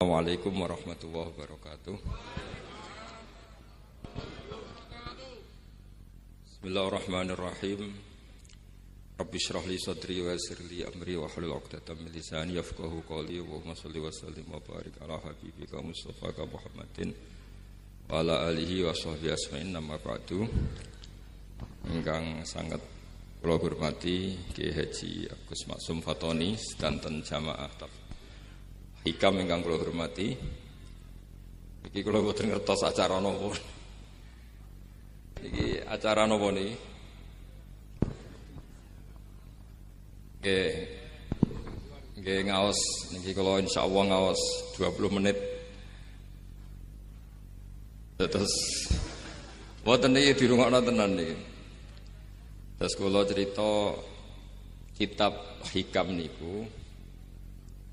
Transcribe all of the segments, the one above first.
Assalamualaikum warahmatullahi wabarakatuh. Bismillahirrahmanirrahim. Rabbi syrah li sadri wa yassir li amri wa hlul 'uqdatam min lisani yafqahu qawli. wa sallim wa barik ala habibika Mustafa ka Muhammadin wa ala alihi wa sahbihi asma'in nama ba'du. Ingkang sangat kula hormati Ki Haji Agus Maksum Fatoni sedanten jamaah tafsir Hikam ingkang kula hormati. Iki kula boten ngertos acara napa. Iki acara napa niki? Nggih. Nggih ngaos niki kula insyaallah ngaos 20 menit. Terus boten niki dirungokno tenan niki. Terus kula cerita kitab hikam niku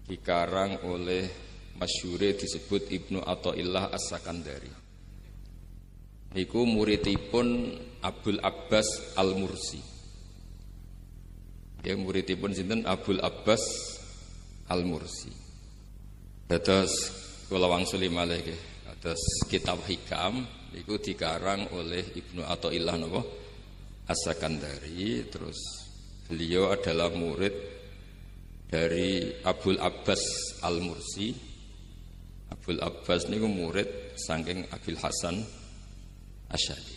dikarang oleh masyure disebut Ibnu ilah As-Sakandari. Iku muridipun Abdul Abbas Al-Mursi. Ya muridipun sinten Abdul Abbas Al-Mursi. Dados kula wangsul malih nggih. Dados kitab hikam Iku dikarang oleh Ibnu Atta'illah napa? As-Sakandari terus beliau adalah murid dari Abdul Abbas Al Mursi. Abdul Abbas ini murid saking Abil Hasan Asyadi.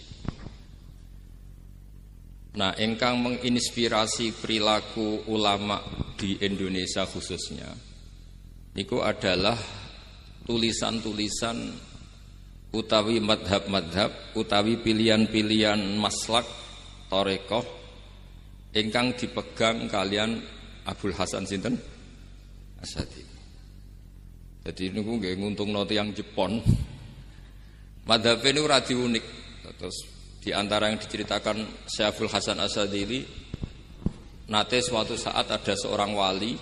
Nah, engkang menginspirasi perilaku ulama di Indonesia khususnya, niku adalah tulisan-tulisan utawi madhab-madhab, utawi pilihan-pilihan maslak, torekoh, engkang dipegang kalian Abul Hasan sinten Asadi. Jadi ini niku nguntung nguntungno yang Jepun. Madhab ini radio unik. Terus di antara yang diceritakan Syekhul Hasan Asadili nate suatu saat ada seorang wali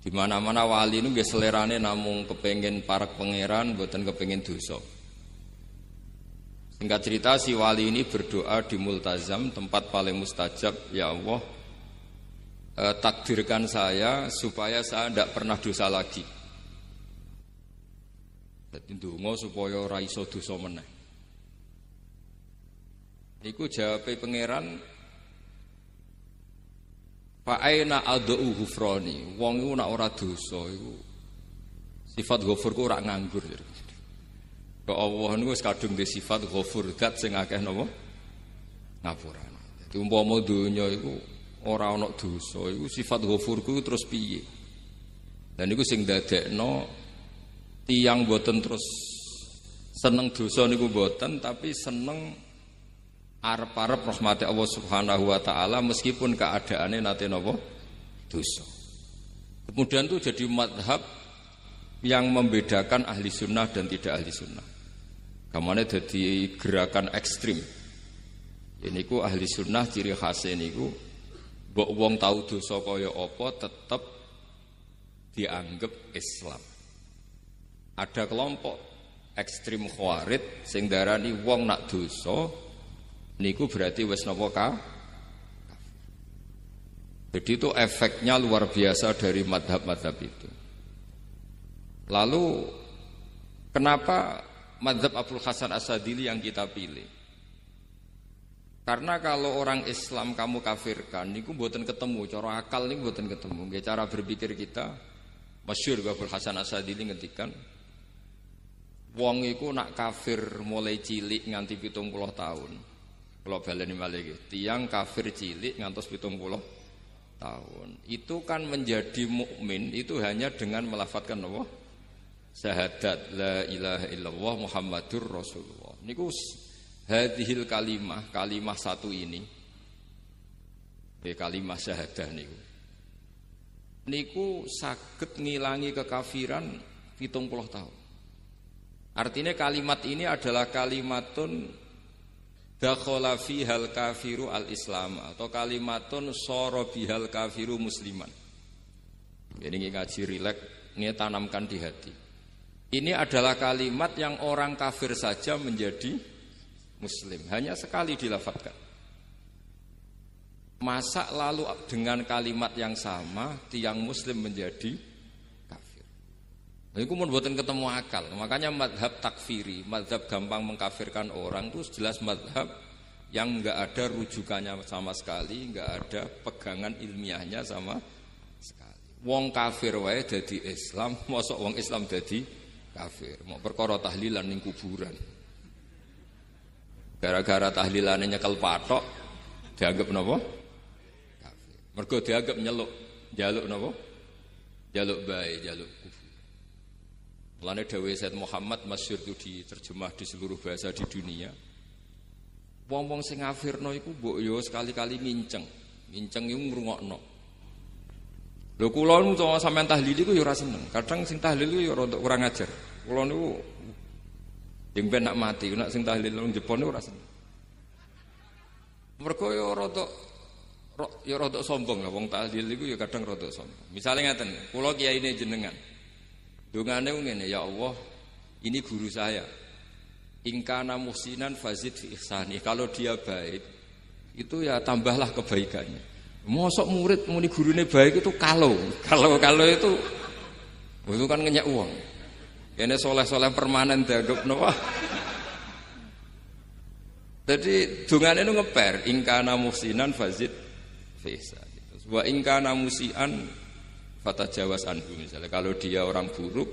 di mana-mana wali ini gak selerane namun kepengen para pangeran buatan kepengen dosa. Singkat cerita si wali ini berdoa di multazam tempat paling mustajab ya Allah eh, takdirkan saya supaya saya tidak pernah dosa lagi. Jadi dungo supaya raiso dosa meneh. Iku jawab pangeran Pak Aina ada uhufroni, wong itu nak ora dosa itu sifat gofur ku ora nganggur. Ke Allah niku wis kadung di sifat gofur gat sing akeh nopo Ngapura. Dadi umpama itu ora ana dosa iku sifat ghafurku terus piye dan niku sing dadekno tiang boten terus seneng dosa niku boten tapi seneng arep-arep rahmati Allah Subhanahu wa taala meskipun keadaannya nate napa dosa kemudian tuh jadi madhab yang membedakan ahli sunnah dan tidak ahli sunnah kamane jadi gerakan ekstrim ini ku ahli sunnah ciri khasnya ini ku Mbok wong tau dosa kaya apa tetap dianggap Islam. Ada kelompok ekstrim khawarid sing darani wong nak dosa niku berarti wis napa ka? Jadi itu efeknya luar biasa dari madhab-madhab itu. Lalu kenapa madhab Abdul Hasan Asadili yang kita pilih? Karena kalau orang Islam kamu kafirkan, niku buatan ketemu, cara akal ini buatan ketemu. Gak cara berpikir kita, masyur gak Hasan Asadi ini ngetikan, Wong iku nak kafir mulai cilik nganti pitung puluh tahun. Kalau baleni malih tiang kafir cilik ngantos pitung puluh tahun. Itu kan menjadi mukmin itu hanya dengan melafatkan Allah syahadat la ilaha illallah Muhammadur Rasulullah. Niku hadhil kalimah, kalimah satu ini. Eh, kalimah syahadah niku. Niku sakit ngilangi kekafiran hitung puluh tahun. Artinya kalimat ini adalah kalimatun Dakhala hal kafiru al-islam Atau kalimatun soro hal kafiru musliman Ini ngaji rilek Ini tanamkan di hati Ini adalah kalimat yang orang kafir saja menjadi muslim hanya sekali dilafatkan masa lalu dengan kalimat yang sama tiang muslim menjadi kafir nah, Ini pun buatan ketemu akal makanya madhab takfiri madhab gampang mengkafirkan orang itu jelas madhab yang nggak ada rujukannya sama sekali nggak ada pegangan ilmiahnya sama sekali wong kafir wae jadi Islam mosok wong Islam jadi kafir mau perkara tahlilan ning kuburan Gara-gara tahlilannya nyekel patok dianggap nopo? Kafir. Mergo dianggap nyeluk, jaluk nopo? Jaluk baik, jaluk kufu. Mulane dawuh Said Muhammad masyhur itu diterjemah di seluruh bahasa di dunia. Wong-wong sing ngafirno iku mbok yo sekali-kali minceng. Minceng iku ngrungokno. Lho kula nu to sampean tahlil iku yo ora seneng. Kadang sing tahlil yo ora kurang ajar. Kula niku yang ben nak mati, nak sing tahlil wong Jepang ora seneng. Mergo ya rada ya rada sombong lah wong tahlil iku ya kadang rada sombong. Misale ngaten, kula kiyaine jenengan. Dungane ngene, ya Allah, ini guru saya. Ingkana muhsinan fazid fi ihsani. Kalau dia baik, itu ya tambahlah kebaikannya. Mosok murid muni gurune baik itu kalau. Kalau kalau itu itu kan ngenyak uang. Ini soleh-soleh permanen dianggap nopo. Jadi dungan itu ngeper ingkana musinan fazid fesa. Wa ingkana musian fata jawas anhu misalnya. Kalau dia orang buruk,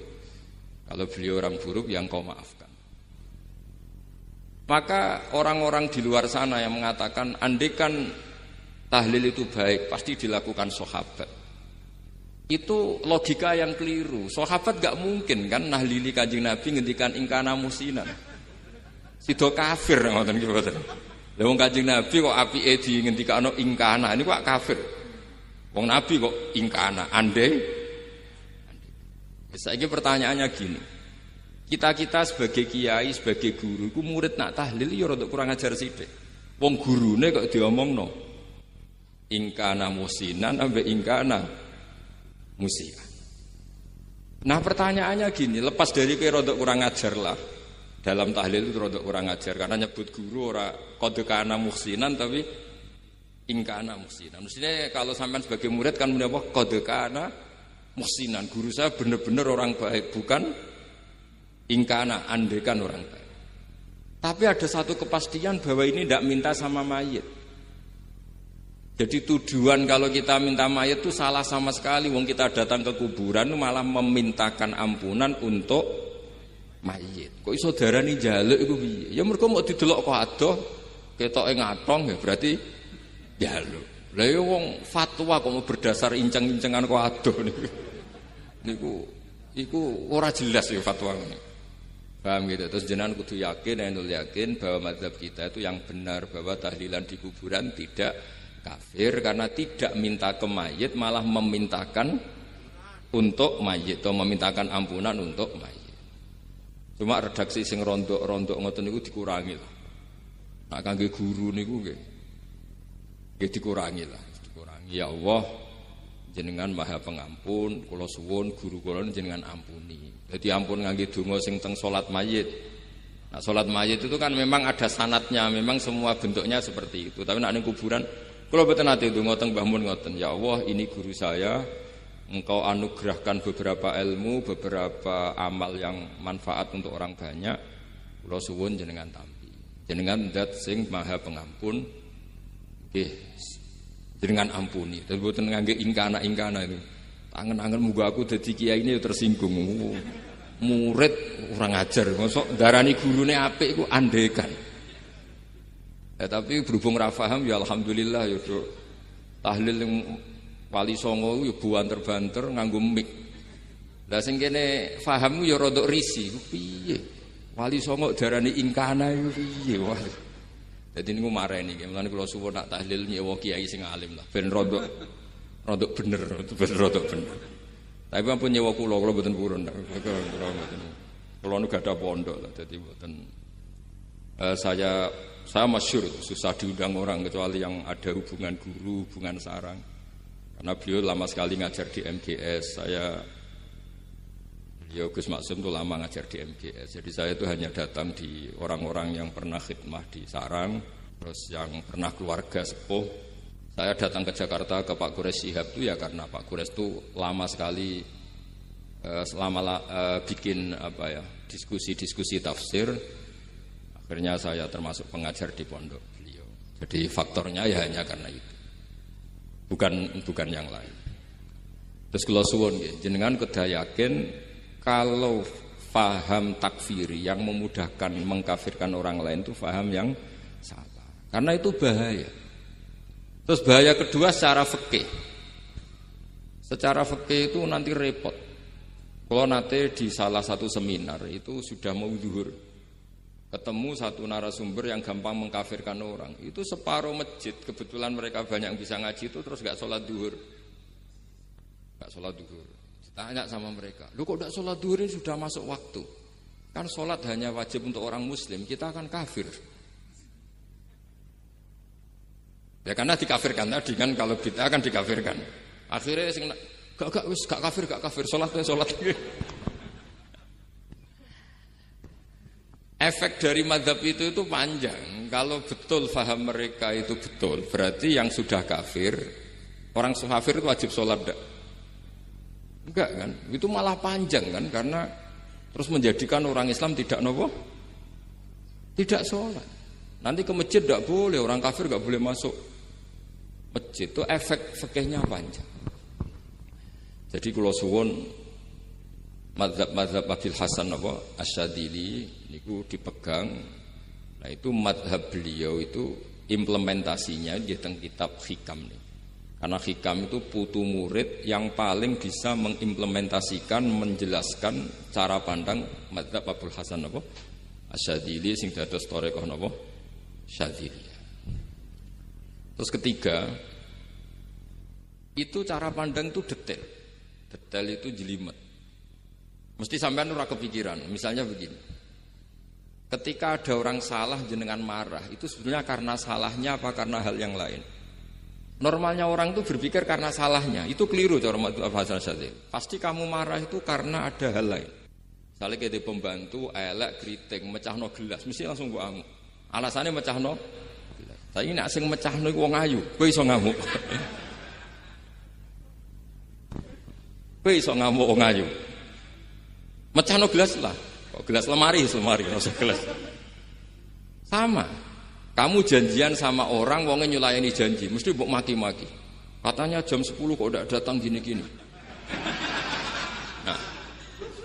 kalau beliau orang buruk yang kau maafkan. Maka orang-orang di luar sana yang mengatakan andekan tahlil itu baik pasti dilakukan sahabat. Itu logika yang keliru. Sahabat gak mungkin kan nahlili kajing Nabi ngendikan ingkana musina. Sido kafir ngoten iki boten. Lah wong kanjeng Nabi kok api apike di ngendikano ingkana ini kok kafir. Wong Nabi kok ingkana andai. Ya, saiki pertanyaannya gini. Kita-kita sebagai kiai, sebagai guru, ku murid nak tahlil ya rada kurang ajar sithik. Wong gurune kok diomongno. Ingkana musinan ambek ingkana musibah. Nah pertanyaannya gini, lepas dari kue rodok kurang ajar lah. Dalam tahlil itu rodok kurang ajar karena nyebut guru ora kode kana muhsinan tapi ingka ana muhsinan. Mestinya kalau sampean sebagai murid kan mendapat kode kana muhsinan. Guru saya benar-benar orang baik bukan ingka ana andekan orang baik. Tapi ada satu kepastian bahwa ini tidak minta sama mayit. Jadi tujuan kalau kita minta mayat itu salah sama sekali. Wong kita datang ke kuburan malah memintakan ampunan untuk mayat. Kok saudara nih jaluk iku piye? Ya mereka mau didelok kok kita ketoke ngatong ya berarti jaluk. Lah ya wong fatwa kok mau berdasar inceng-incengan kok adoh niku. Niku iku ora jelas ya fatwa ini. Paham gitu. Terus jenengan kudu yakin, enul yakin bahwa madhab kita itu yang benar bahwa tahlilan di kuburan tidak kafir karena tidak minta ke mayit malah memintakan untuk mayit atau memintakan ampunan untuk mayit. Cuma redaksi sing rontok-rontok ngoten niku dikurangi lah. Nak kangge guru niku nggih. Nggih dikurangi lah, dikurangi. Ya Allah, jenengan Maha Pengampun, kula suwun guru kula jenengan ampuni. Jadi ampun ngangge donga sing teng salat mayit. Nah, salat mayit itu kan memang ada sanatnya, memang semua bentuknya seperti itu. Tapi nak ning kuburan kalau betul nanti itu ngoteng bangun ngoten. Ya Allah, ini guru saya. Engkau anugerahkan beberapa ilmu, beberapa amal yang manfaat untuk orang banyak. Kalau suwun jenengan tampi. Jenengan dat sing maha pengampun. Eh, jenengan ampuni. Dan ingka anak ingkana ingkana itu. tangan tangan muga aku detik kiai ini ya tersinggung. Murid orang ajar, ngosok darani gurune apik ku andekan. Eh, tapi berhubung rafaham ya alhamdulillah ya do. tahlil yang wali songo ya buan banter nganggo mik. Lah sing kene paham ya rodok risi, piye? Wali songo darani ingkana ya piye Jadi niku mareni, mulane kula suwun nak tahlil nyewa kiai sing alim lah ben rodok rodok bener, ben rodok bener. Tapi ampun nyewa kula kula mboten purun. Kula mboten. Kula nu gadah pondok lah dadi mboten uh, saya saya masyur susah diundang orang kecuali yang ada hubungan guru, hubungan sarang. Karena beliau lama sekali ngajar di MGS. Saya beliau ya Gus Maksum itu lama ngajar di MGS. Jadi saya itu hanya datang di orang-orang yang pernah khidmah di sarang, terus yang pernah keluarga sepuh. Saya datang ke Jakarta ke Pak Gores Sihab itu ya karena Pak Kures itu lama sekali eh, selama eh, bikin apa ya diskusi-diskusi tafsir Akhirnya saya termasuk pengajar di pondok beliau. Jadi faktornya ya hanya karena itu. Bukan bukan yang lain. Terus kalau suwon ya, jenengan kuda yakin kalau faham takfiri yang memudahkan mengkafirkan orang lain itu faham yang salah. Karena itu bahaya. Terus bahaya kedua secara fikih. Secara fikih itu nanti repot. Kalau nanti di salah satu seminar itu sudah mau duhur ketemu satu narasumber yang gampang mengkafirkan orang itu separuh masjid kebetulan mereka banyak yang bisa ngaji itu terus gak sholat duhur gak sholat duhur tanya sama mereka lu kok gak sholat duhur ini sudah masuk waktu kan sholat hanya wajib untuk orang muslim kita akan kafir ya karena dikafirkan tadi kan kalau kita akan dikafirkan akhirnya sing gak gak gak kafir gak kafir sholat sholat efek dari madhab itu itu panjang kalau betul faham mereka itu betul berarti yang sudah kafir orang kafir itu wajib sholat enggak? enggak kan itu malah panjang kan karena terus menjadikan orang Islam tidak nopo tidak sholat nanti ke masjid enggak boleh orang kafir enggak boleh masuk masjid itu efek fakihnya panjang jadi kalau suwon madhab-madhab Abil Hasan apa Asyadili niku dipegang nah itu madhab beliau itu implementasinya di tentang kitab hikam nih karena hikam itu putu murid yang paling bisa mengimplementasikan menjelaskan cara pandang madhab Abdul Hasan apa Asyadili sing dados torekoh napa Syadili terus ketiga itu cara pandang itu detail detail itu jelimet mesti sampean ora kepikiran misalnya begini Ketika ada orang salah jenengan marah, itu sebenarnya karena salahnya apa karena hal yang lain. Normalnya orang itu berpikir karena salahnya, itu keliru cara Pasti kamu marah itu karena ada hal lain. Misalnya kita pembantu, elek, kritik, mecahno gelas, mesti langsung gua amuk. Alasannya mecahno gelas. Tapi nak asing mecahno iku wong ayu, Gue bisa ngamuk. Gue bisa ngamuk wong ayu. Mecahno gelas lah. Kok gelas lemari, lemari, usah gelas. Sama. Kamu janjian sama orang, wongnya nyulayani janji. Mesti buk maki-maki. Katanya jam 10 kok udah datang gini-gini. Nah,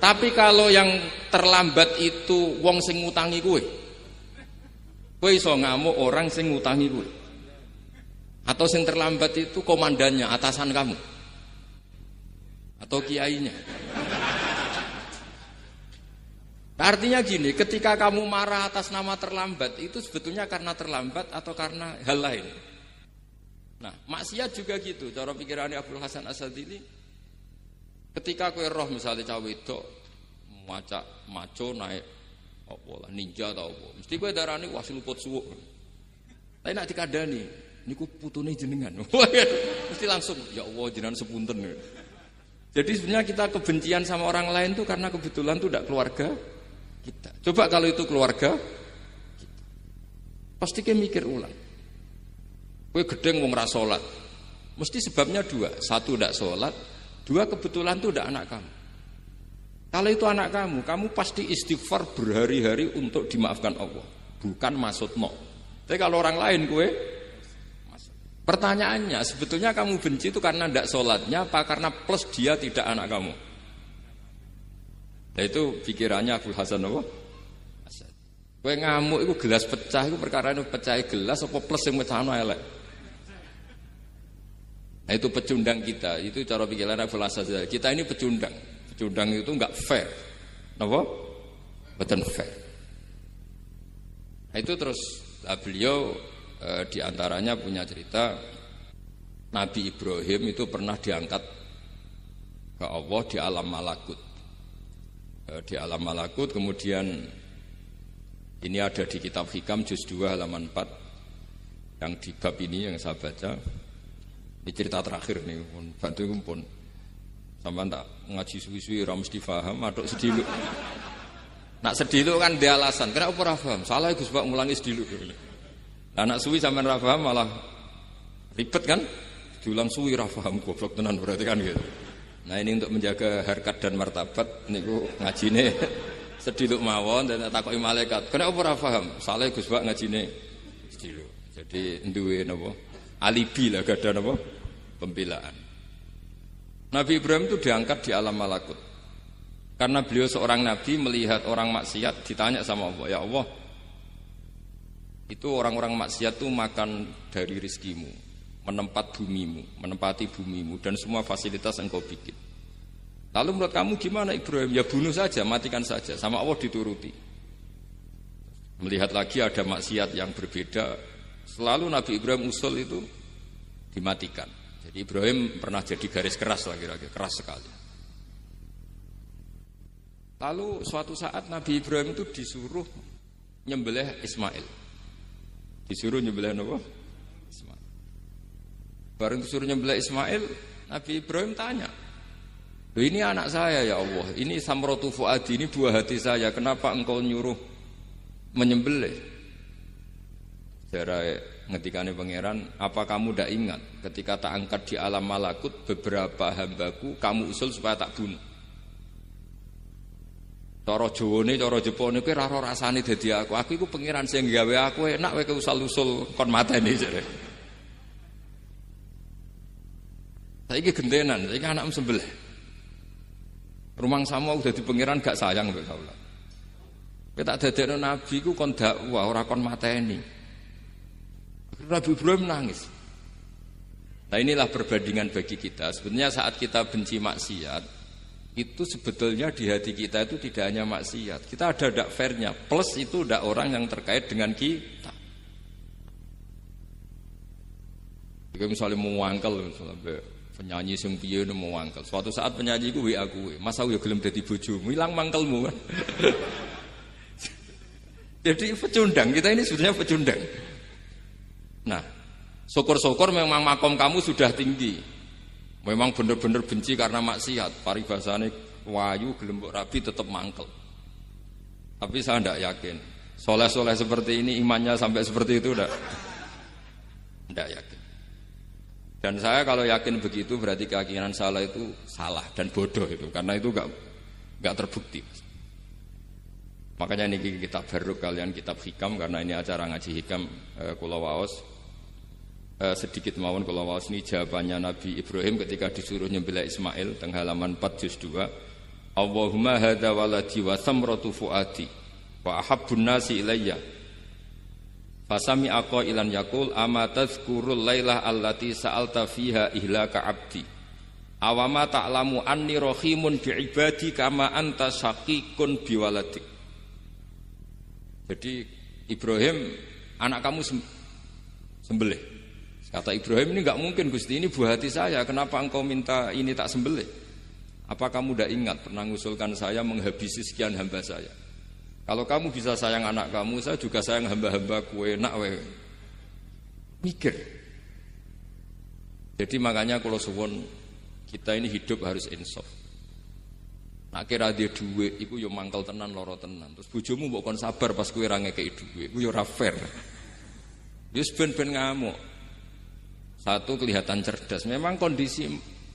tapi kalau yang terlambat itu wong sing ngutangi kue. Kue iso ngamuk orang sing ngutangi kue. Atau sing terlambat itu komandannya, atasan kamu. Atau kiainya. Artinya gini, ketika kamu marah atas nama terlambat itu sebetulnya karena terlambat atau karena hal lain. Nah, maksiat juga gitu. Cara pikirannya Abdul Hasan ini, ketika kue roh misalnya cawe itu maca maco naik apa lah ninja atau apa, mesti kue ini, wah siluput suwuk. Tapi nak dikadani, niku nih jenengan. Iya. mesti langsung ya Allah jenengan sepunten. Jadi sebenarnya kita kebencian sama orang lain tuh karena kebetulan tuh tidak keluarga kita. Coba kalau itu keluarga kita. Pasti kayak mikir ulang. Kue gedeng mau ngerasa sholat. Mesti sebabnya dua. Satu tidak sholat. Dua kebetulan itu tidak anak kamu. Kalau itu anak kamu, kamu pasti istighfar berhari-hari untuk dimaafkan Allah. Bukan maksud no. Tapi kalau orang lain kue, pertanyaannya sebetulnya kamu benci itu karena tidak sholatnya apa karena plus dia tidak anak kamu? Nah itu pikirannya aku Hasan apa? Asad. Kue ngamuk itu gelas pecah, itu perkara ini pecah gelas apa plus yang pecah elek. Nah itu pecundang kita, itu cara pikiran Abu Hasan. Kita ini pecundang, pecundang itu enggak fair, apa? Betul fair. Nah itu terus nah beliau e, diantaranya punya cerita Nabi Ibrahim itu pernah diangkat ke Allah di alam malakut Eh, di alam malakut kemudian ini ada di kitab hikam juz 2 halaman 4 yang di bab ini yang saya baca ini cerita terakhir nih pun bantu pun sama tak ngaji suwi-suwi ora mesti paham sedih lu nak sedih sedilu kan dia alasan kenapa ora paham salah Gus Pak sedih lu nah, nak suwi sampean ora malah ribet kan diulang suwi rafaham goblok tenan berarti kan gitu Nah ini untuk menjaga harkat dan martabat niku ngajine sediluk mawon dan takoki malaikat. Karena apa ora paham? Saleh Gus Pak ngajine sediluk. Jadi duwe napa? Alibi lah gak ada napa? Pembelaan. Nabi Ibrahim itu diangkat di alam malakut. Karena beliau seorang nabi melihat orang maksiat ditanya sama Allah, "Ya Allah, itu orang-orang maksiat itu makan dari rizkimu menempat bumimu, menempati bumimu dan semua fasilitas engkau bikin. Lalu menurut kamu gimana Ibrahim? Ya bunuh saja, matikan saja. Sama Allah dituruti. Melihat lagi ada maksiat yang berbeda. Selalu Nabi Ibrahim usul itu dimatikan. Jadi Ibrahim pernah jadi garis keras lagi-lagi keras sekali. Lalu suatu saat Nabi Ibrahim itu disuruh nyembelih Ismail. Disuruh nyembelih Nabi. Bareng disuruh nyembelih Ismail, Nabi Ibrahim tanya, Loh ini anak saya ya Allah, ini samrotu fuadi, ini buah hati saya, kenapa engkau nyuruh menyembelih? Sejarah ngetikannya pangeran, apa kamu tidak ingat ketika tak angkat di alam malakut beberapa hambaku kamu usul supaya tak bunuh. ini, Toro Jepo ini, kowe rasanya jadi aku. Aku itu pangeran sehingga gawe aku enak aku usal-usul kon mata jare. Saya gentenan, saya ini anak sembelih. Rumang sama udah di pengiran gak sayang mbek kula. Kita di nabi ku kon dakwah ora kon mateni. Nabi Ibrahim nangis. Nah inilah perbandingan bagi kita. Sebenarnya saat kita benci maksiat, itu sebetulnya di hati kita itu tidak hanya maksiat. Kita ada dak fairnya. Plus itu ada orang yang terkait dengan kita. Jika misalnya mau wangkel misalnya, penyanyi sing piye nemu mangkel. Suatu saat penyanyi iku WA kowe, Mas aku ya gelem dadi bojomu, ilang mangkelmu. Jadi pecundang, kita ini sebenarnya pecundang. Nah, syukur-syukur memang makom kamu sudah tinggi. Memang benar-benar benci karena maksiat. Paribasane wayu gelembok rapi tetap mangkel. Tapi saya tidak yakin. Soleh-soleh seperti ini imannya sampai seperti itu tidak. Tidak yakin. Dan saya kalau yakin begitu berarti keyakinan salah itu salah dan bodoh itu karena itu nggak nggak terbukti. Makanya ini kitab baru kalian kitab hikam karena ini acara ngaji hikam e, eh, Kulawaos. E, eh, sedikit mawon Kulawaos ini jawabannya Nabi Ibrahim ketika disuruh nyembelih Ismail tengah halaman 4 juz 2. Allahumma hada waladi wa samratu fuati wa ahabbun nasi ilayya Fasami aku ilan yakul amataz kurul lailah allati sa'alta fiha ihlaka abdi. Awama ta'lamu anni bi bi'ibadi kama anta syaqikun biwaladik. Jadi Ibrahim anak kamu sembelih. Kata Ibrahim ini nggak mungkin Gusti ini buah hati saya. Kenapa engkau minta ini tak sembelih? Apa kamu udah ingat pernah mengusulkan saya menghabisi sekian hamba saya? Kalau kamu bisa sayang anak kamu, saya juga sayang hamba-hamba kue nak we. Mikir. Jadi makanya kalau suwon kita ini hidup harus insaf. Nak kira dia duit, iku yo mangkel tenan loro tenan. Terus bujumu mbok kon sabar pas kue range kei duit, iku yo rafer. fair. Yus ben-ben ngamuk. Satu kelihatan cerdas. Memang kondisi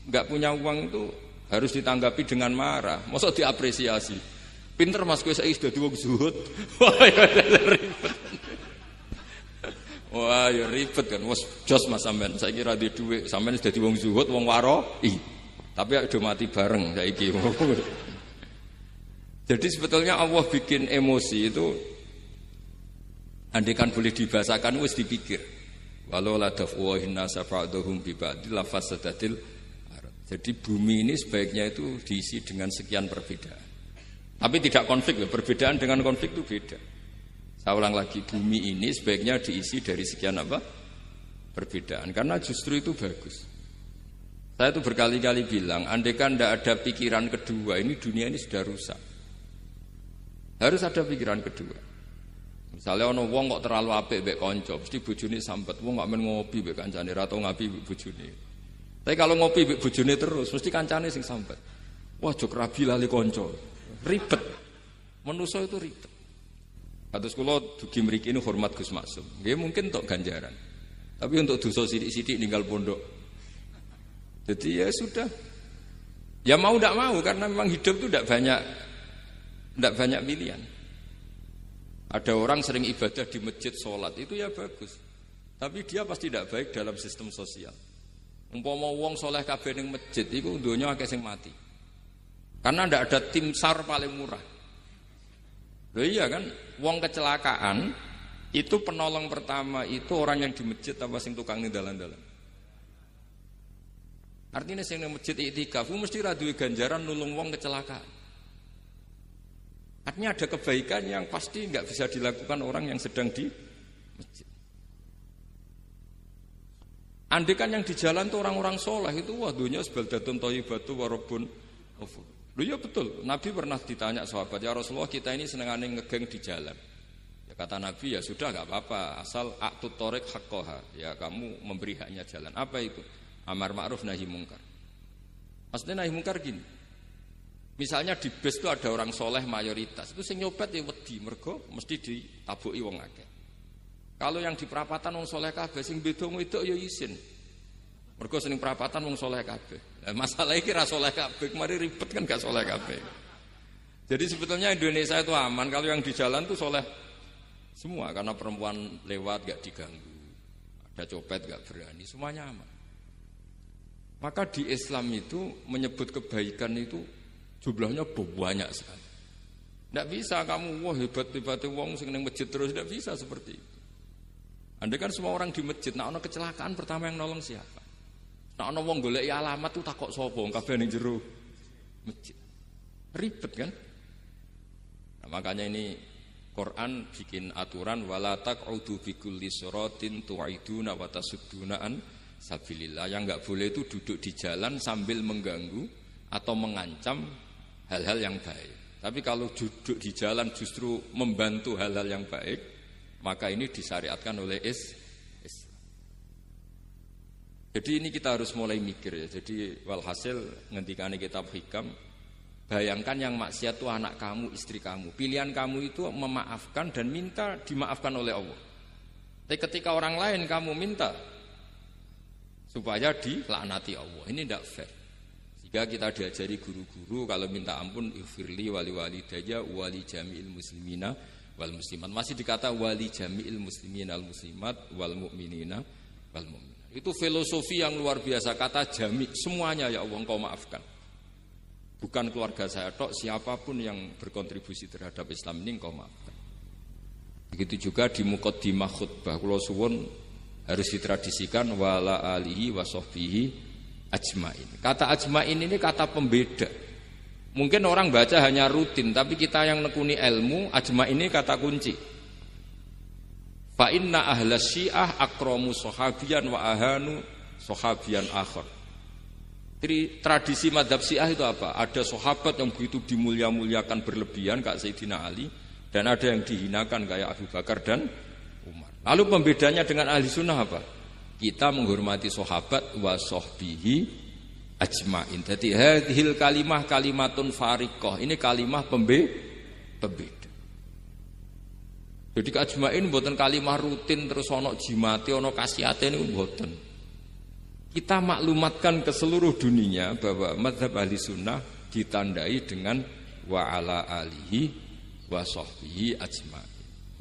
nggak punya uang itu harus ditanggapi dengan marah. Masa diapresiasi. Pinter Mas kowe saiki sudah wong zuhud. Wah ya, ya, ya ribet. Wah ya ribet kan wis jos Mas sampean. saya kira di duit sampean sudah wong zuhud, wong Ih. Tapi udah mati bareng saya saiki. Jadi sebetulnya Allah bikin emosi itu andikan boleh dibahasakan wis dipikir. Walau la daf'uhin nasa ba'dhum bi lafaz sadadil Jadi bumi ini sebaiknya itu diisi dengan sekian perbedaan. Tapi tidak konflik, loh. perbedaan dengan konflik itu beda. Saya ulang lagi, bumi ini sebaiknya diisi dari sekian apa? Perbedaan, karena justru itu bagus. Saya itu berkali-kali bilang, kan tidak ada pikiran kedua, ini dunia ini sudah rusak. Harus ada pikiran kedua. Misalnya ono wong kok terlalu apik mbek kanca, mesti bojone sampet. Wong kok men ngopi mbek kancane, ra tau ngopi mbek bojone. Tapi kalau ngopi mbek bojone terus, mesti kancane sing sampet. Wah, jok rabi lali kanca. Ribet. Menuso itu ribet. atas kulo dugi mriki ini hormat Gus Maksum. dia mungkin untuk ganjaran. Tapi untuk duso sidik-sidik ninggal pondok. Jadi ya sudah. Ya mau tidak mau karena memang hidup itu tidak banyak tidak banyak pilihan. Ada orang sering ibadah di masjid sholat itu ya bagus. Tapi dia pasti tidak baik dalam sistem sosial. Umpama uang soleh kabeh ning masjid itu dunya akeh sing mati. Karena tidak ada tim SAR paling murah. Loh iya kan, wong kecelakaan itu penolong pertama itu orang yang di masjid apa sing tukang dalam-dalam. Artinya sing di masjid iktikaf mesti ra ganjaran nulung wong kecelakaan. Artinya ada kebaikan yang pasti nggak bisa dilakukan orang yang sedang di masjid. kan yang di jalan tuh orang-orang soleh itu wah dunia sebaldatun toyibatu warobun ofur. Lu ya betul, Nabi pernah ditanya sahabat, ya Rasulullah kita ini seneng aneh ngegeng di jalan. Ya kata Nabi ya sudah gak apa-apa, asal aktu torek hakkoha, ya kamu memberi haknya jalan. Apa itu? Amar ma'ruf nahi mungkar. Maksudnya nahi mungkar gini. Misalnya di bus itu ada orang soleh mayoritas, itu sing nyopet ya wedi mergo mesti ditabuki wong akeh. Kalau yang di perapatan wong soleh kabeh sing bedong itu ya izin. Mergo sering perapatan wong soleh kabeh. Nah, masalah iki ra soleh kabeh, kemarin ribet kan gak soleh kabeh. Jadi sebetulnya Indonesia itu aman kalau yang di jalan tuh soleh semua karena perempuan lewat gak diganggu. Ada copet gak berani, semuanya aman. Maka di Islam itu menyebut kebaikan itu jumlahnya banyak sekali. Tidak bisa kamu wah hebat hebat wong sing ning masjid terus tidak bisa seperti itu. Anda kan semua orang di masjid, nah ono kecelakaan pertama yang nolong siapa? Nak ono wong golek alamat tuh takok sapa kabeh ning jero masjid. Ribet kan? Nah, makanya ini Quran bikin aturan wala taq'udu bi kulli siratin tu'iduna wa tasuddunaan sabilillah. Yang enggak boleh itu duduk di jalan sambil mengganggu atau mengancam hal-hal yang baik. Tapi kalau duduk di jalan justru membantu hal-hal yang baik, maka ini disyariatkan oleh Islam jadi ini kita harus mulai mikir ya. Jadi walhasil ngendikan kitab hikam Bayangkan yang maksiat itu anak kamu, istri kamu. Pilihan kamu itu memaafkan dan minta dimaafkan oleh Allah. Tapi ketika orang lain kamu minta supaya dilaknati Allah. Ini tidak fair. Jika kita diajari guru-guru kalau minta ampun ifirli wali wali daya wali jami'il muslimina wal muslimat. Masih dikata wali jami'il muslimina al muslimat wal mu'minina wal mu'min. Itu filosofi yang luar biasa kata jami semuanya ya Allah engkau maafkan. Bukan keluarga saya tok, siapapun yang berkontribusi terhadap Islam ini engkau maafkan. Begitu juga di mukaddimah khutbah kula suwun harus ditradisikan wala alihi wa ajmain. Kata ajmain ini kata pembeda. Mungkin orang baca hanya rutin, tapi kita yang nekuni ilmu, ajmain ini kata kunci. Fa inna ahla syiah akromu sohabian wa ahanu sohabian akhar. tradisi madhab syiah itu apa? Ada sahabat yang begitu dimulia-muliakan berlebihan kak Sayyidina Ali dan ada yang dihinakan kayak Abu Bakar dan Umar. Lalu pembedanya dengan ahli sunnah apa? Kita menghormati sahabat wa sohbihi ajmain. Jadi hil kalimah kalimatun farikoh. Ini kalimah pembe pembeda. Jadi ini buatan kalimah rutin terus ono jimati ono kasiate ini buatan. Kita maklumatkan ke seluruh dunia bahwa madhab ahli sunnah ditandai dengan wa ala alihi wa sahbihi ajma'in.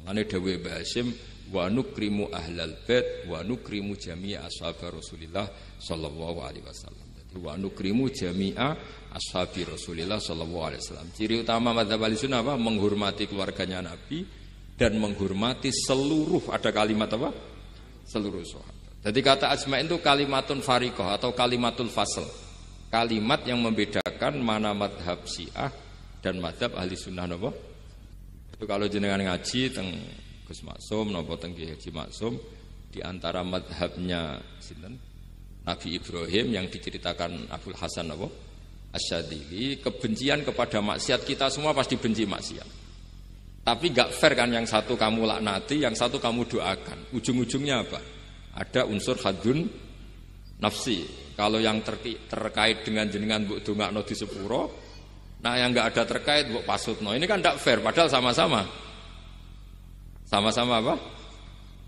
Mane dawe Basim wa nukrimu ahlal bait wa nukrimu jami'a ashabi Rasulillah sallallahu alaihi wasallam. Jadi wa nukrimu jami'a ashabi Rasulillah sallallahu alaihi wasallam. Ciri utama madhab ahli sunnah apa? Menghormati keluarganya Nabi, dan menghormati seluruh ada kalimat apa? Seluruh sahabat. Jadi kata Asma'in itu kalimatun farikoh atau kalimatul fasl. Kalimat yang membedakan mana madhab syiah dan madhab ahli sunnah nopo. Itu kalau jenengan ngaji teng Gus Maksum nopo teng Haji Maksum di antara madhabnya sinten Nabi Ibrahim yang diceritakan Abdul Hasan nopo Asyadili kebencian kepada maksiat kita semua pasti benci maksiat tapi gak fair kan yang satu kamu laknati, yang satu kamu doakan. Ujung-ujungnya apa? Ada unsur hadun nafsi. Kalau yang ter terkait dengan jenengan buk no di sepuro, nah yang gak ada terkait buk pasutno. Ini kan gak fair, padahal sama-sama. Sama-sama apa?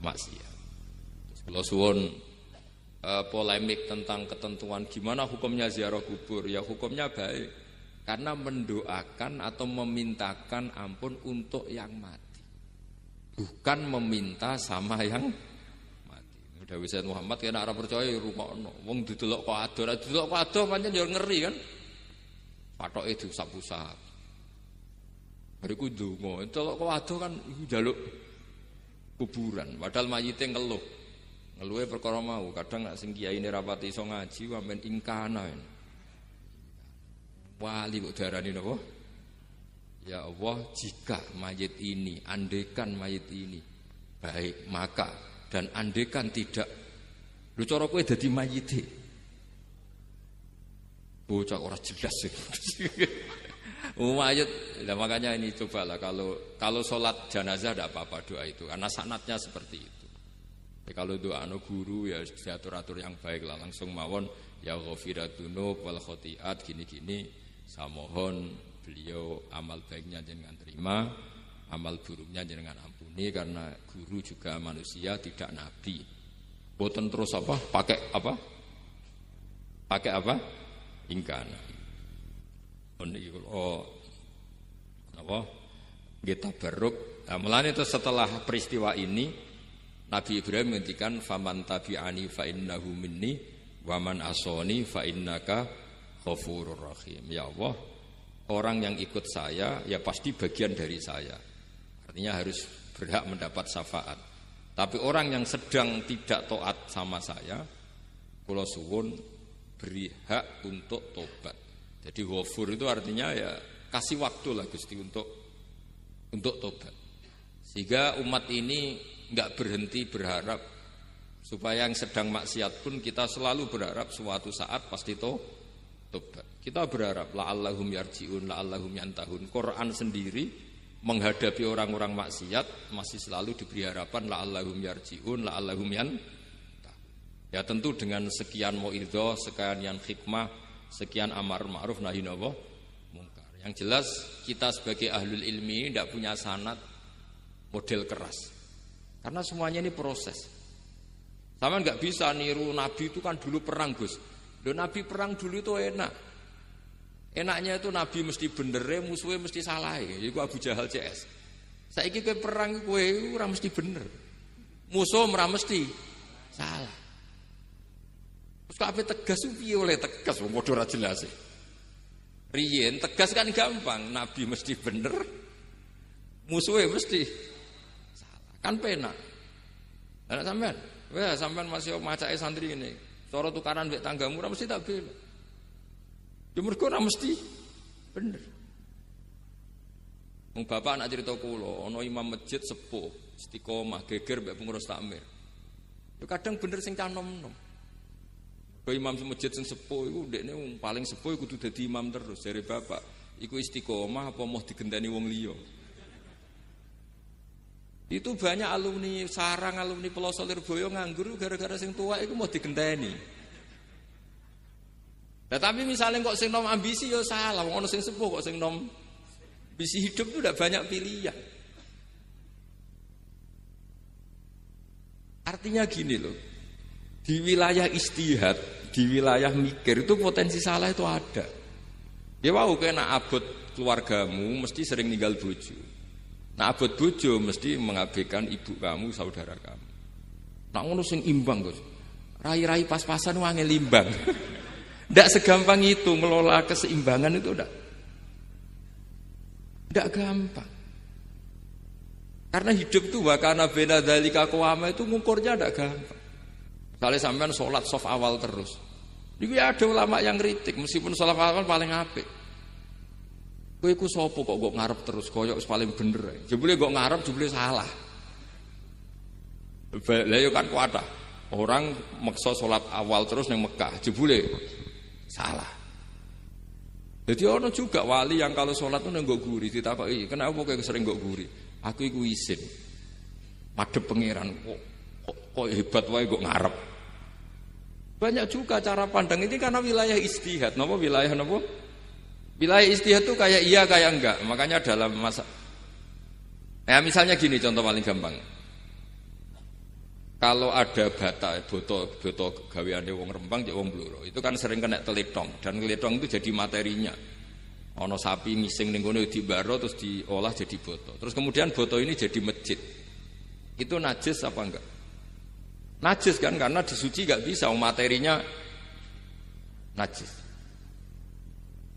Maksiat. Kalau suwon eh, polemik tentang ketentuan gimana hukumnya ziarah kubur, ya hukumnya baik. Karena mendoakan atau memintakan ampun untuk yang mati Bukan meminta sama yang mati Udah Zaid Muhammad kena arah percaya rumah orang, Wong didelok kok adoh, didelok kok ado, pancen yo ngeri kan. Patok itu sambu-sabu. diusap Hari ku donga, delok kok ado kan jaluk kuburan padahal mayite ngeluh. Ngeluhe perkara mau, kadang nggak singgih ini rapati iso ngaji wamen ingkana. ini. Kan? Wali kok darani napa? Ya Allah, jika mayit ini, andekan mayit ini baik, maka dan andekan tidak lu cara kowe dadi mayite. Bocah ora jelas. Oh, mayat. nah makanya ini cobalah kalau kalau sholat jenazah tidak apa-apa doa itu karena sanatnya seperti itu. Ya, kalau doa anu no guru ya diatur atur yang baik lah langsung mawon ya ghafiratun wal khotiat gini-gini saya mohon beliau amal baiknya jangan terima, amal buruknya jangan ampuni karena guru juga manusia tidak nabi. Boten terus apa? Pakai apa? Pakai apa? Ingkana. Oh, apa? Kita beruk. Nah, itu setelah peristiwa ini Nabi Ibrahim menghentikan faman tabi'ani fa minni waman asoni fa ghafurur rahim. Ya Allah, orang yang ikut saya ya pasti bagian dari saya. Artinya harus berhak mendapat syafaat. Tapi orang yang sedang tidak toat sama saya, kula suwun beri hak untuk tobat. Jadi ghafur itu artinya ya kasih waktu lah Gusti untuk untuk tobat. Sehingga umat ini nggak berhenti berharap supaya yang sedang maksiat pun kita selalu berharap suatu saat pasti tobat tobat. Kita berharap la allahum yarji'un, allahum yantahun. Quran sendiri menghadapi orang-orang maksiat masih selalu diberi harapan la allahum yarji'un, allahum yantahun. Ya tentu dengan sekian mo'idho, sekian yang hikmah, sekian amar ma'ruf nahi nawa mungkar. Yang jelas kita sebagai ahlul ilmi tidak punya sanat model keras. Karena semuanya ini proses. Sama nggak bisa niru Nabi itu kan dulu perang Gus. Do Nabi perang dulu itu enak. Enaknya itu Nabi mesti bener, musuhnya mesti salah. Jadi ya. Abu Jahal CS. Saya ke perang gue, ora mesti bener. Musuh ora mesti salah. Terus kabeh tegas piye oleh tegas wong padha ora jelas. Riyen e. tegas kan gampang, nabi mesti bener. Musuhnya mesti salah. Kan penak. Lah sampean, wah sampean masih macae santri ini. Cara tukaran mbek tanggamu ora mesti tak bela. Ya mergo ora mesti bener. Mung bapak anak cerita kula, ana imam masjid sepuh, istiqomah geger mbek pengurus takmir. Ya kadang bener sing canom-nom. Ke imam masjid sing sepuh iku ndekne paling sepuh kudu dadi imam terus dari bapak. Iku istiqomah apa mau digendani wong liya? Itu banyak alumni sarang, alumni pelosok Lirboyo nganggur gara-gara sing tua itu mau digenteni. Nah, tapi misalnya kok sing nom ambisi ya salah, ngono sing sepuh kok sing nom ambisi hidup itu udah banyak pilihan. Artinya gini loh, di wilayah istihad, di wilayah mikir itu potensi salah itu ada. Ya wow, kena abot keluargamu mesti sering ninggal bojo. Nak abot bojo mesti mengabaikan ibu kamu, saudara kamu. Nak ngono sing imbang, Gus. Rai-rai pas-pasan wangi limbang. Tidak segampang itu melola keseimbangan itu tidak. Tidak gampang. Karena hidup itu wakana bena dalika kuama itu ngukurnya ndak gampang. Kalau sampean sholat soft awal terus. Itu ya ada ulama yang kritik meskipun sholat awal paling apik. Kowe ikut sapa kok kok ngarep terus koyok wis paling bener. Jebule kok ngarep jebule salah. Lah kan kan kuatah. Orang maksa sholat awal terus yang Mekah, jebule salah. Jadi orang juga wali yang kalau sholat itu nenggok guri, iya kenapa kayak sering nggak guri? Aku ikut izin. Madep pangeran kok, kok, kok hebat wae kok ngarep. Banyak juga cara pandang ini karena wilayah istihad, nopo wilayah nopo Wilayah istihad itu kayak iya kayak enggak. Makanya dalam masa Ya misalnya gini contoh paling gampang. Kalau ada bata, botol botol gaweane wong Rembang, jadi ya wong Bluro, itu kan sering kena teletong dan teletong itu jadi materinya. Ono sapi ngising ning di baro terus diolah jadi botol, Terus kemudian botol ini jadi masjid. Itu najis apa enggak? Najis kan karena disuci enggak bisa, materinya najis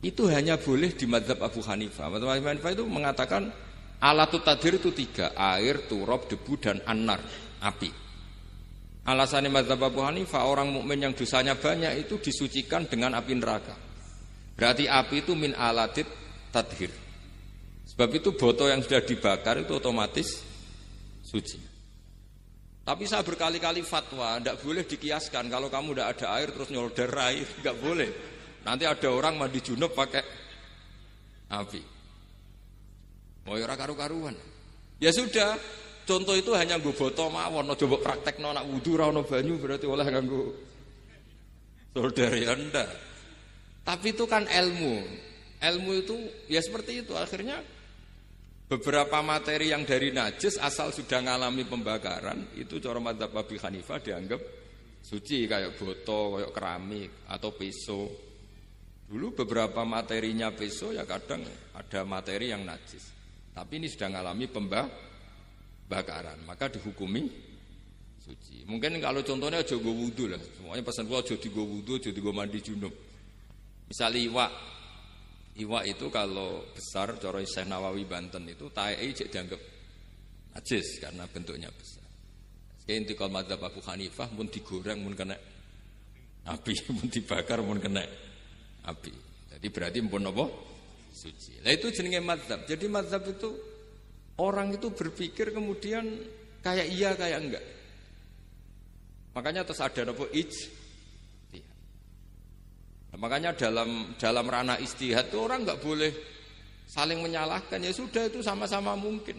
itu hanya boleh di madhab Abu Hanifah. Madhab Abu Hanifah itu mengatakan alat tadir itu tiga, air, turab, debu, dan anar, api. Alasannya madhab Abu Hanifah, orang mukmin yang dosanya banyak itu disucikan dengan api neraka. Berarti api itu min alatit tadhir. Sebab itu botol yang sudah dibakar itu otomatis suci. Tapi saya berkali-kali fatwa, tidak boleh dikiaskan kalau kamu tidak ada air terus nyolder air, nggak boleh. Nanti ada orang mandi junub pakai api. Mau oh, ya ora karu-karuan. Ya sudah, contoh itu hanya nggo boto mawon, coba praktek nona wudhu ra banyu berarti oleh nganggo saudari Anda. Tapi itu kan ilmu. Ilmu itu ya seperti itu akhirnya beberapa materi yang dari najis asal sudah mengalami pembakaran itu cara mazhab Abi Hanifah dianggap suci kayak boto, kayak keramik atau pisau. Dulu beberapa materinya peso ya kadang ada materi yang najis. Tapi ini sedang alami pembah bakaran, maka dihukumi suci. Mungkin kalau contohnya aja gue wudhu lah, semuanya pesan gue aja gue wudhu, aja gue mandi junub. Misalnya iwak, iwak itu kalau besar, coro Syekh Nawawi Banten itu tae cek dianggap najis karena bentuknya besar. inti kalau madhab Abu Hanifah pun digoreng pun kena api pun dibakar pun kena api. Jadi berarti mpun apa? Suci. Nah itu jenenge mazhab. Jadi mazhab itu orang itu berpikir kemudian kayak iya kayak enggak. Makanya terus ada apa ij Nah, makanya dalam dalam ranah istihad itu orang enggak boleh saling menyalahkan ya sudah itu sama-sama mungkin.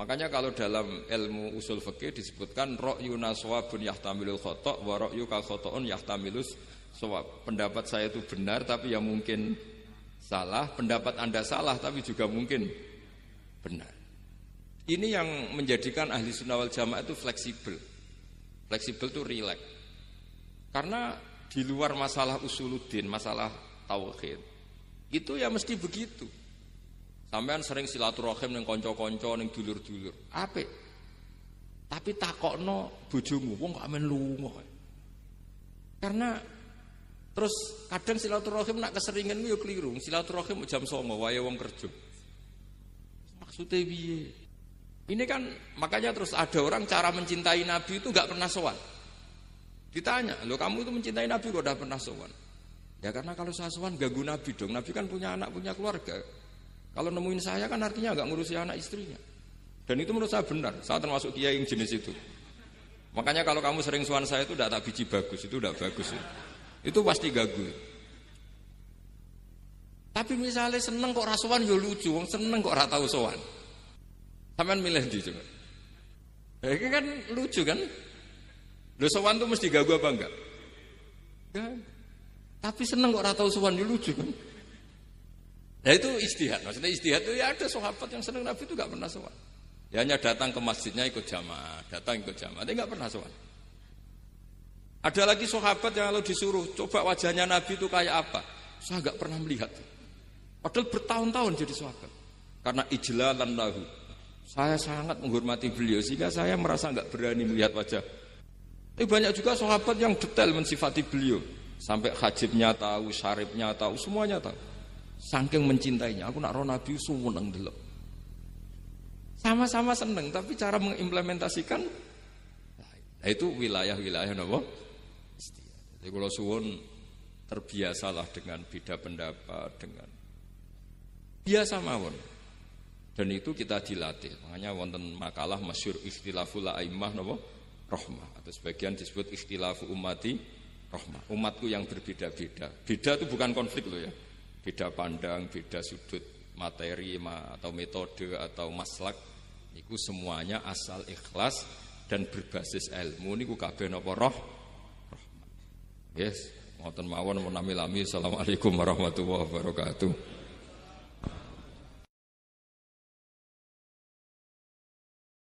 Makanya kalau dalam ilmu usul fikih disebutkan ro'yuna swabun yahtamilul khotok wa ro'yu kal yah yahtamilus Soal pendapat saya itu benar tapi yang mungkin salah, pendapat Anda salah tapi juga mungkin benar. Ini yang menjadikan ahli sunnah wal jamaah itu fleksibel. Fleksibel itu rileks. Karena di luar masalah usuluddin, masalah tauhid, itu ya mesti begitu. Sampean sering silaturahim ning kanca-kanca ning dulur-dulur. Apik. Tapi takokno bojomu wong kok amen lunga. Karena Terus kadang silaturahim nak keseringan yo ya keliru. Silaturahim jam songo wae wong kerja. Maksudnya biye. Ini kan makanya terus ada orang cara mencintai Nabi itu gak pernah sowan. Ditanya, lo kamu itu mencintai Nabi kok udah pernah sowan? Ya karena kalau saya sowan ganggu Nabi dong. Nabi kan punya anak, punya keluarga. Kalau nemuin saya kan artinya gak ngurusi anak istrinya. Dan itu menurut saya benar. Saya termasuk kiai yang jenis itu. Makanya kalau kamu sering sowan saya itu tidak tak biji bagus, itu udah bagus. Ya. Itu pasti gagu. Tapi misalnya seneng kok rasuan yo lucu, seneng kok rata tau sowan. Sampean milih di coba. Eh, ini kan lucu kan? Lu sowan tuh mesti gagu apa enggak? Tapi seneng kok rata tau sowan yo lucu kan? Nah itu istihad, maksudnya istihad itu ya ada sahabat yang seneng Nabi itu gak pernah sowan. Ya hanya datang ke masjidnya ikut jamaah, datang ikut jamaah, dia nggak pernah sowan. Ada lagi sahabat yang kalau disuruh coba wajahnya Nabi itu kayak apa? Saya nggak pernah melihat. Padahal bertahun-tahun jadi sahabat. Karena ijlalan lahu. Saya sangat menghormati beliau sehingga saya merasa nggak berani melihat wajah. Tapi banyak juga sahabat yang detail mensifati beliau. Sampai hajibnya tahu, syaribnya tahu, semuanya tahu. Sangking mencintainya, aku nak roh Nabi sumuneng dulu. Sama-sama seneng, tapi cara mengimplementasikan Nah, itu wilayah-wilayah nopo jadi kalau suwun terbiasalah dengan beda pendapat dengan biasa mawon. Dan itu kita dilatih. Makanya wonten makalah masyur ikhtilaful aimah nopo rahmah atau sebagian disebut ikhtilafu umati rahmah. Umatku yang berbeda-beda. Beda itu bukan konflik loh ya. Beda pandang, beda sudut materi ma atau metode atau maslak itu semuanya asal ikhlas dan berbasis ilmu niku kabeh napa roh Yes, mohon mawon menami lami. Assalamualaikum warahmatullahi wabarakatuh.